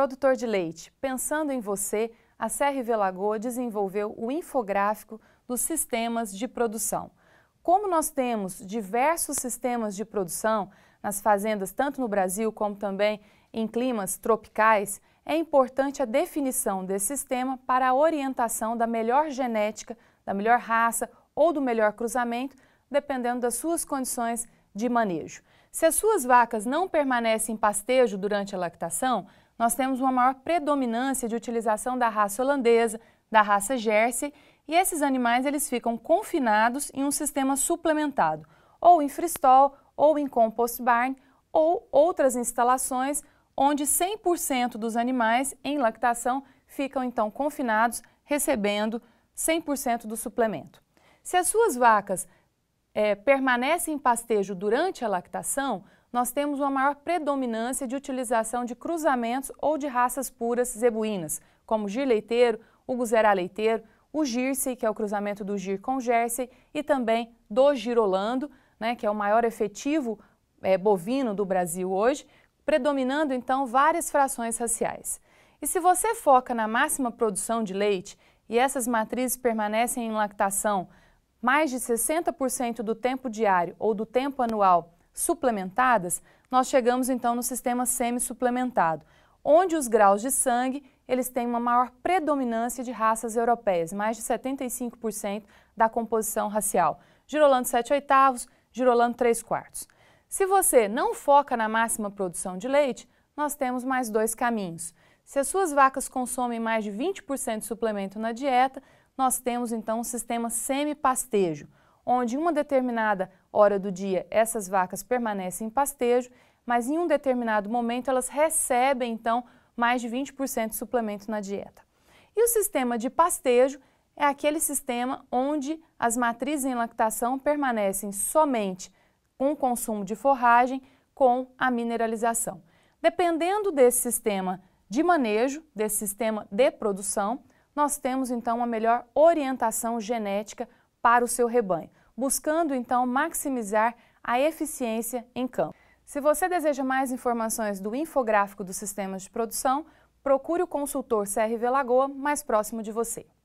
Produtor de leite, pensando em você, a CRV Lagoa desenvolveu o infográfico dos sistemas de produção. Como nós temos diversos sistemas de produção nas fazendas, tanto no Brasil como também em climas tropicais, é importante a definição desse sistema para a orientação da melhor genética, da melhor raça ou do melhor cruzamento dependendo das suas condições de manejo. Se as suas vacas não permanecem em pastejo durante a lactação, nós temos uma maior predominância de utilização da raça holandesa, da raça Jersey, e esses animais eles ficam confinados em um sistema suplementado, ou em fristol, ou em compost barn, ou outras instalações onde 100% dos animais em lactação ficam então confinados, recebendo 100% do suplemento. Se as suas vacas é, permanece em pastejo durante a lactação, nós temos uma maior predominância de utilização de cruzamentos ou de raças puras zebuínas, como gir leiteiro, o guzerá leiteiro, o Girsey, que é o cruzamento do Gir com Jersey, e também do Girolando, né, que é o maior efetivo é, bovino do Brasil hoje, predominando então várias frações raciais. E se você foca na máxima produção de leite e essas matrizes permanecem em lactação mais de 60% do tempo diário ou do tempo anual suplementadas, nós chegamos então no sistema semi-suplementado, onde os graus de sangue eles têm uma maior predominância de raças europeias, mais de 75% da composição racial. Girolando 7 oitavos, girolando 3 quartos. Se você não foca na máxima produção de leite, nós temos mais dois caminhos. Se as suas vacas consomem mais de 20% de suplemento na dieta, nós temos então um sistema semi-pastejo, onde uma determinada hora do dia essas vacas permanecem em pastejo, mas em um determinado momento elas recebem então mais de 20% de suplemento na dieta. E o sistema de pastejo é aquele sistema onde as matrizes em lactação permanecem somente com o consumo de forragem com a mineralização. Dependendo desse sistema de manejo, desse sistema de produção, nós temos então uma melhor orientação genética para o seu rebanho, buscando então maximizar a eficiência em campo. Se você deseja mais informações do infográfico dos sistemas de produção, procure o consultor CRV Lagoa mais próximo de você.